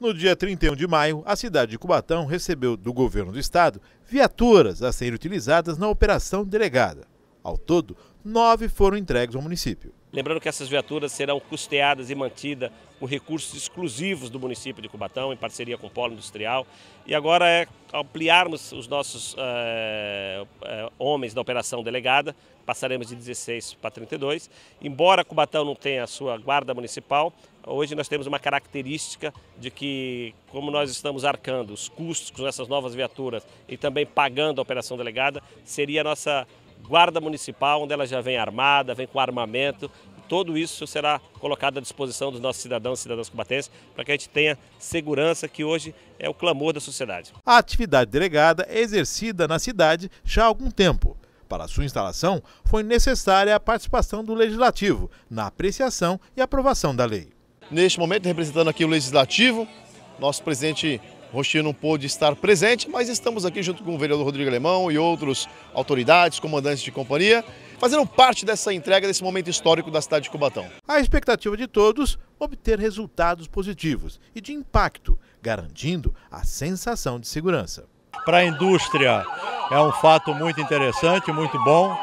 No dia 31 de maio, a cidade de Cubatão recebeu do governo do estado viaturas a serem utilizadas na operação delegada. Ao todo, nove foram entregues ao município. Lembrando que essas viaturas serão custeadas e mantidas com recursos exclusivos do município de Cubatão, em parceria com o Polo Industrial. E agora é ampliarmos os nossos é, é, homens da operação delegada, passaremos de 16 para 32. Embora Cubatão não tenha a sua guarda municipal, hoje nós temos uma característica de que, como nós estamos arcando os custos com essas novas viaturas e também pagando a operação delegada, seria a nossa guarda municipal, onde ela já vem armada, vem com armamento. Tudo isso será colocado à disposição dos nossos cidadãos e cidadãs combatentes para que a gente tenha segurança, que hoje é o clamor da sociedade. A atividade delegada é exercida na cidade já há algum tempo. Para sua instalação, foi necessária a participação do Legislativo na apreciação e aprovação da lei. Neste momento, representando aqui o Legislativo, nosso presidente Rocher não pôde estar presente, mas estamos aqui junto com o vereador Rodrigo Alemão e outros autoridades, comandantes de companhia, fazendo parte dessa entrega, desse momento histórico da cidade de Cubatão. A expectativa de todos, obter resultados positivos e de impacto, garantindo a sensação de segurança. Para a indústria é um fato muito interessante, muito bom,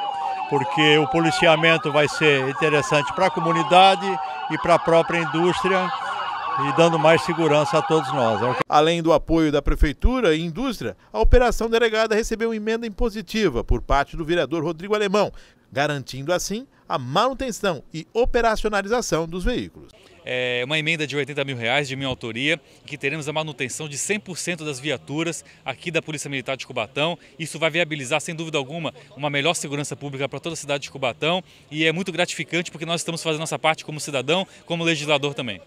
porque o policiamento vai ser interessante para a comunidade e para a própria indústria e dando mais segurança a todos nós. Né? Além do apoio da Prefeitura e indústria, a operação delegada recebeu emenda impositiva por parte do vereador Rodrigo Alemão, garantindo assim a manutenção e operacionalização dos veículos. É uma emenda de 80 mil reais de minha autoria, que teremos a manutenção de 100% das viaturas aqui da Polícia Militar de Cubatão. Isso vai viabilizar, sem dúvida alguma, uma melhor segurança pública para toda a cidade de Cubatão e é muito gratificante porque nós estamos fazendo nossa parte como cidadão, como legislador também.